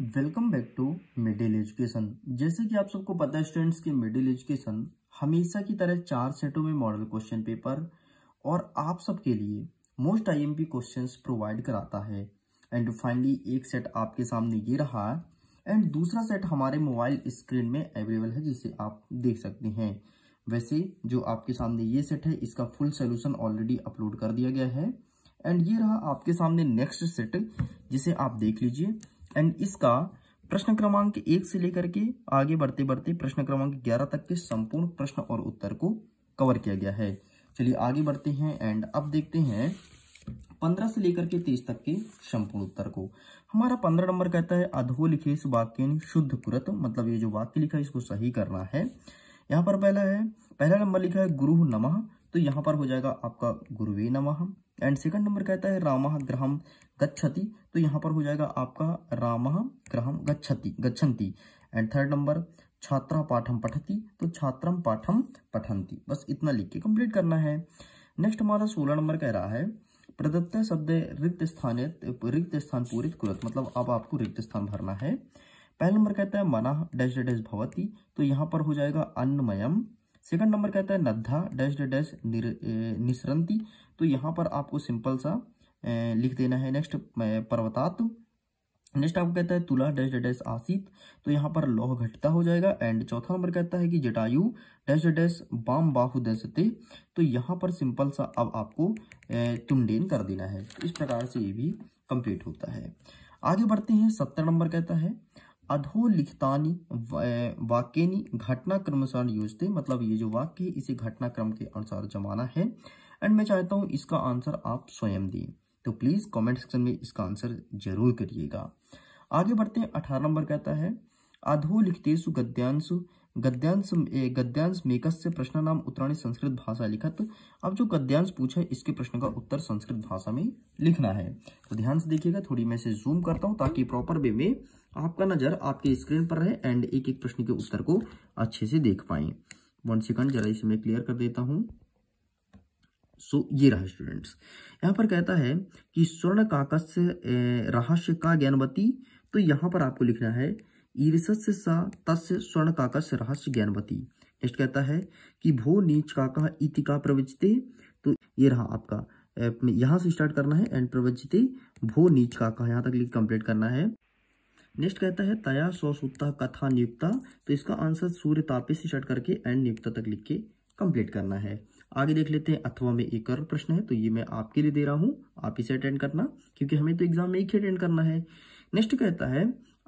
welcome back to middle education जैसे कि आप सबको पता है स्टूडेंट्स कि मिडिल एजुकेशन हमेशा की तरह चार सेटों में मॉडल क्वेश्चन पेपर और आप सबके लिए मोस्ट आईएमपी क्वेश्चंस प्रोवाइड कराता है एंड फाइनली एक सेट आपके सामने ये रहा एंड दूसरा सेट हमारे मोबाइल स्क्रीन में अवेलेबल है जिसे आप देख सकते हैं वैसे जो आपके सामने ये सेट है इसका फुल सोल्यूशन ऑलरेडी अपलोड कर दिया गया है एंड ये रहा आपके सामने नेक्स्ट सेट जिसे आप देख लीजिए एंड इसका प्रश्न क्रमांक एक से लेकर के आगे बढ़ते बढ़ते प्रश्न क्रमांक ग्यारह तक के संपूर्ण प्रश्न और उत्तर को कवर किया गया है चलिए आगे बढ़ते हैं एंड अब देखते हैं पंद्रह से लेकर के तीस तक के संपूर्ण उत्तर को हमारा पंद्रह नंबर कहता है अधो लिखे इस वाक्य शुद्ध पुरत मतलब ये जो वाक्य लिखा है इसको सही करना है यहाँ पर पहला है पहला नंबर लिखा है गुरु नमः तो यहाँ पर हो जाएगा आपका गुरुवे नमः एंड सेकंड नंबर कहता है रामा ग्रहम गच्छति तो यहाँ पर हो जाएगा आपका रामा ग्रहम गच्छति गच्छन्ति एंड थर्ड नंबर छात्रा पाठम पठती तो छात्रम पाठम पठंती बस इतना लिख के कंप्लीट करना है नेक्स्ट हमारा सोलह नंबर कह रहा है प्रदत्त शब्द रिक्त स्थान रिक्त स्थान पूरित कुलत मतलब अब आपको रिक्त स्थान भरना है पहला नंबर कहता है मना डैश डैश भवती तो यहाँ पर हो जाएगा अन्नमयम सेकंड नंबर कहता है नद्धा डैश डैश निसरंती तो यहाँ पर आपको सिंपल सा लिख देना है नेक्स्ट पर्वतात्व नेक्स्ट आपको कहता है तुला डैश डैश आसित तो यहाँ पर लौह घटता हो जाएगा एंड चौथा नंबर कहता है कि जटायु डैश डैश बाम बाहु दशते तो यहाँ पर सिंपल सा अब आपको तुंडेन कर देना है इस प्रकार से ये भी कंप्लीट होता है आगे बढ़ते हैं सत्तर नंबर कहता है अधोलिखितानी वाक्य घटना क्रम अनुसार मतलब ये जो वाक्य है इसे घटनाक्रम के अनुसार जमाना है एंड मैं चाहता हूँ इसका आंसर आप स्वयं दें तो प्लीज कमेंट सेक्शन में इसका आंसर जरूर करिएगा आगे बढ़ते हैं अठारह नंबर कहता है अधोलिखतेशु गद्यांशु गद्यांश गद्यांश मेकस से प्रश्न नाम उत्तराणी संस्कृत भाषा लिखत अब जो गद्यांश पूछा है इसके प्रश्न का उत्तर संस्कृत भाषा में लिखना है तो ध्यान से देखिएगा थोड़ी मैं इसे जूम करता हूँ ताकि प्रॉपर वे में आपका नजर आपके स्क्रीन पर रहे एंड एक एक प्रश्न के उत्तर को अच्छे से देख पाए वन सेकंड जरा इसे मैं क्लियर कर देता हूं सो so, ये रहा स्टूडेंट्स यहाँ पर कहता है कि स्वर्ण काकस्य रहस्य का ज्ञानवती तो यहाँ पर आपको लिखना है ईरसस्य सा तस्य स्वर्ण काकस्य रहस्य ज्ञानवती नेक्स्ट कहता है कि भो नीच काका इति का प्रवचते तो ये रहा आपका यहाँ से स्टार्ट करना है एंड प्रवचते भो नीच काका यहाँ तक लिख कंप्लीट करना है नेक्स्ट कहता है तया सौसुत्ता कथा नियुक्ता तो इसका आंसर सूर्य तापे से चट करके एंड नियुक्ता तक लिख के कंप्लीट करना है आगे देख लेते हैं अथवा में एक और प्रश्न है तो ये मैं आपके लिए दे रहा हूँ आप इसे अटेंड करना क्योंकि हमें तो एग्जाम में एक ही अटेंड करना है नेक्स्ट कहता है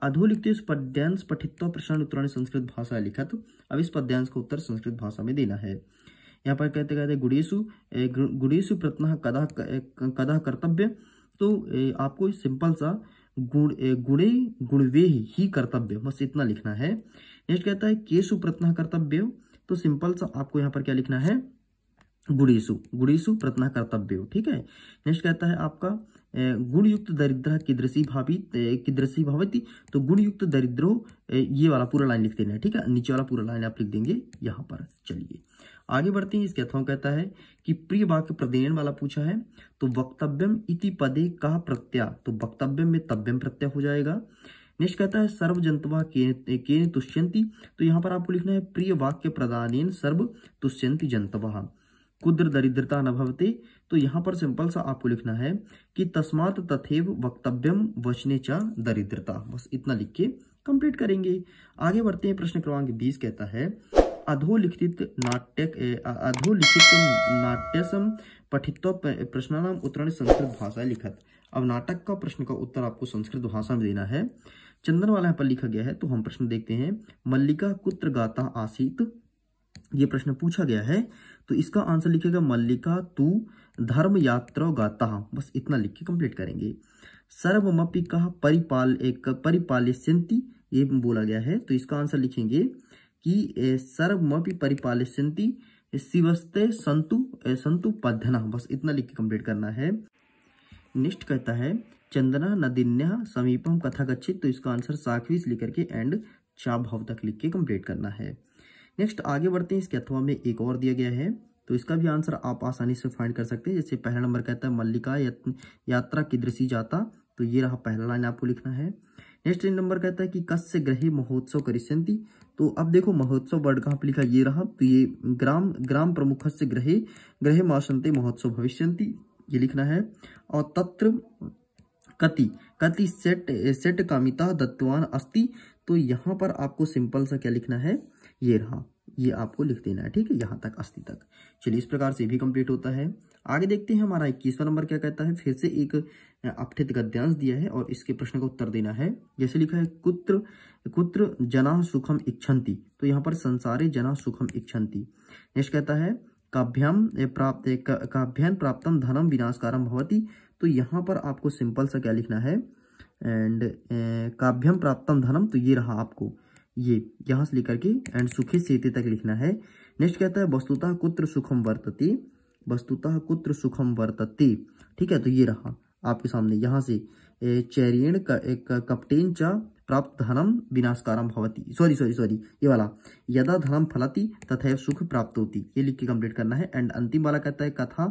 अधोलिखित तो इस पद्यांश पठित्व प्रश्न उत्तर संस्कृत भाषा लिखत अब इस पद्यांश का उत्तर संस्कृत भाषा में देना है यहाँ पर कहते कहते गुड़ेशु गुड़ेशु प्रत्न कदा कदा कर्तव्य तो आपको सिंपल सा गुण गुणे गुणवे ही कर्तव्य बस इतना लिखना है नेक्स्ट कहता है केशु प्रत्ना कर्तव्य तो सिंपल सा आपको यहाँ पर क्या लिखना है गुड़ीसु गुड़ीसु प्रत्ना कर्तव्य ठीक है नेक्स्ट कहता है आपका गुणयुक्त दरिद्र किदृशी भावित किदृशी भावित तो गुणयुक्त दरिद्रो ये वाला पूरा लाइन लिख देना है ठीक है नीचे वाला पूरा लाइन आप लिख देंगे यहाँ पर चलिए आगे बढ़ते हैं इसके अथवा कहता है कि प्रिय वाक्य प्रदेन वाला पूछा है तो वक्तव्यम इति पदे का प्रत्यय तो वक्तव्यम में तव्यम प्रत्यय हो जाएगा नेक्स्ट कहता है जंतवा के, के तुष्यंती तो यहाँ पर आपको लिखना है प्रिय वाक्य प्रदान सर्व तुष्यंती जंतवा कुद्र दरिद्रता न भवते तो यहाँ पर सिंपल सा आपको लिखना है कि तस्मात तथेव वक्तव्यम वचने चा दरिद्रता बस इतना लिख के कंप्लीट करेंगे आगे बढ़ते हैं प्रश्न क्रमांक बीस कहता है अधोलिखित नाट्यक अधोलिखित नाट्यसम पठित प्रश्नानाम उत्तरण संस्कृत भाषा लिखत अब नाटक का प्रश्न का उत्तर आपको संस्कृत भाषा में देना है चंदन वाला यहाँ पर लिखा गया है तो हम प्रश्न देखते हैं मल्लिका कुत्र गाता आसित ये प्रश्न पूछा गया है तो इसका आंसर लिखेगा मल्लिका तू धर्म यात्रा गाता बस इतना लिख के कंप्लीट करेंगे सर्वमपि कहा परिपाल एक परिपालिष्यंती ये बोला गया है तो इसका आंसर लिखेंगे कि सर्वमपि परिपालिष्यन्ति शिवस्ते संतु संतु पद्धना बस इतना लिख के कंप्लीट करना है नेक्स्ट कहता है चंदना नदिन्या समीपम कथा गच्छित तो इसका आंसर साखवी से लेकर के एंड चा भाव तक लिख के कंप्लीट करना है नेक्स्ट आगे बढ़ते हैं इसके अथवा में एक और दिया गया है तो इसका भी आंसर आप आसानी से फाइंड कर सकते हैं जैसे पहला नंबर कहता है मल्लिका यात्रा किदृशी जाता तो ये रहा पहला लाइन आपको लिखना है नेक्स्ट नंबर कहता है कि कस्य ग्रहे महोत्सव करिष्यंती तो अब देखो महोत्सव वर्ड कहाँ पर लिखा ये रहा तो ये ग्राम ग्राम प्रमुख से ग्रहे ग्रह मासंते महोत्सव भविष्यंति ये लिखना है और तत्र कति कति सेट सेट कामिता दत्तवान अस्ति तो यहाँ पर आपको सिंपल सा क्या लिखना है ये रहा ये आपको लिख देना है ठीक है यहाँ तक अस्ति तक चलिए इस प्रकार से भी कंप्लीट होता है आगे देखते हैं हमारा इक्कीसवा नंबर क्या कहता है फिर से एक अपठित गद्यांश दिया है और इसके प्रश्न का उत्तर देना है जैसे लिखा है कुत्र कुत्र जना सुखम इच्छन्ति तो यहाँ पर संसारे जना सुखम इच्छन्ति नेक्स्ट कहता है काभ्याम प्राप्त काभ्यान प्राप्तम धनम विनाशकारम भवती तो यहाँ पर आपको सिंपल सा क्या लिखना है एंड काभ्यम प्राप्तम धनम तो ये रहा आपको ये यहाँ से लेकर के एंड सुखे सेते तक लिखना है नेक्स्ट कहता है वस्तुतः कुत्र सुखम वर्तती वस्तुतः कुत्र सुखम वर्तते ठीक है तो ये रहा आपके सामने यहाँ से चैरियण कप्टेन च प्राप्त धनम विनाशकारम भवती सॉरी सॉरी सॉरी ये वाला यदा धनम फलती तथा सुख प्राप्त होती ये लिख के कंप्लीट करना है एंड अंतिम वाला कहता है कथा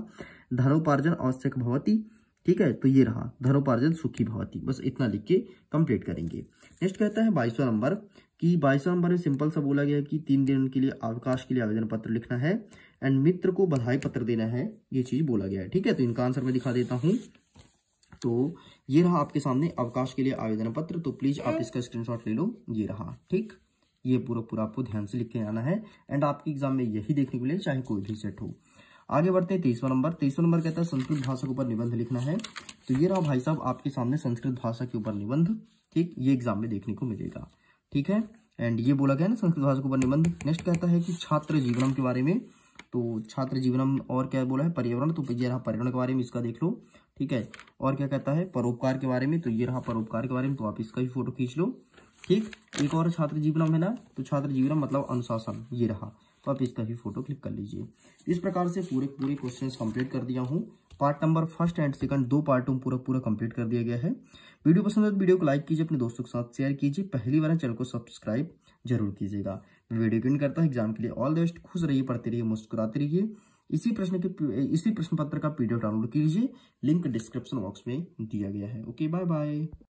धनोपार्जन आवश्यक भवती ठीक है तो ये रहा धनोपार्जन सुखी भवती बस इतना लिख के कंप्लीट करेंगे नेक्स्ट कहता है बाईसवा नंबर कि बाईसवा नंबर में सिंपल सा बोला गया है कि तीन दिन के लिए अवकाश के लिए आवेदन पत्र लिखना है एंड मित्र को बधाई पत्र देना है ये चीज बोला गया है ठीक है तो इनका आंसर मैं दिखा देता हूँ तो ये रहा आपके सामने अवकाश के लिए आवेदन पत्र तो प्लीज आप इसका स्क्रीनशॉट ले लो ये रहा ठीक ये पूरा पूरा आपको ध्यान से लिख के आना है एंड आपके एग्जाम में यही देखने को मिले चाहे कोई भी सेट हो आगे बढ़ते हैं तेईसवा नंबर तेईसवा नंबर कहता है संस्कृत भाषा के ऊपर निबंध लिखना है तो ये रहा भाई साहब आपके सामने संस्कृत भाषा के ऊपर निबंध ठीक ये एग्जाम में देखने को मिलेगा ठीक है एंड ये बोला गया ना संस्कृत भाषा को निबंध नेक्स्ट कहता है कि छात्र जीवनम के बारे में तो छात्र जीवनम और क्या बोला है पर्यावरण तो ये रहा पर्यावरण के बारे में इसका देख लो ठीक है और क्या कहता है परोपकार के बारे में तो ये रहा परोपकार के बारे में तो आप इसका भी फोटो खींच लो ठीक एक और छात्र जीवनम है ना तो छात्र जीवनम मतलब अनुशासन ये रहा तो आप इसका भी फोटो क्लिक कर लीजिए इस प्रकार से पूरे पूरे क्वेश्चन कंप्लीट कर दिया हूँ part number first and second दो पार्टों में पूरा पूरा कंप्लीट कर दिया गया है वीडियो पसंद है तो वीडियो को लाइक कीजिए अपने दोस्तों के साथ शेयर कीजिए पहली बार चैनल को सब्सक्राइब जरूर कीजिएगा वीडियो क्विंट करता है एग्जाम के लिए ऑल द बेस्ट खुश रहिए पढ़ते रहिए मुस्कुराते रहिए इसी प्रश्न के इसी प्रश्न पत्र का पीडीएफ डाउनलोड कीजिए लिंक डिस्क्रिप्शन बॉक्स में दिया गया है ओके बाय बाय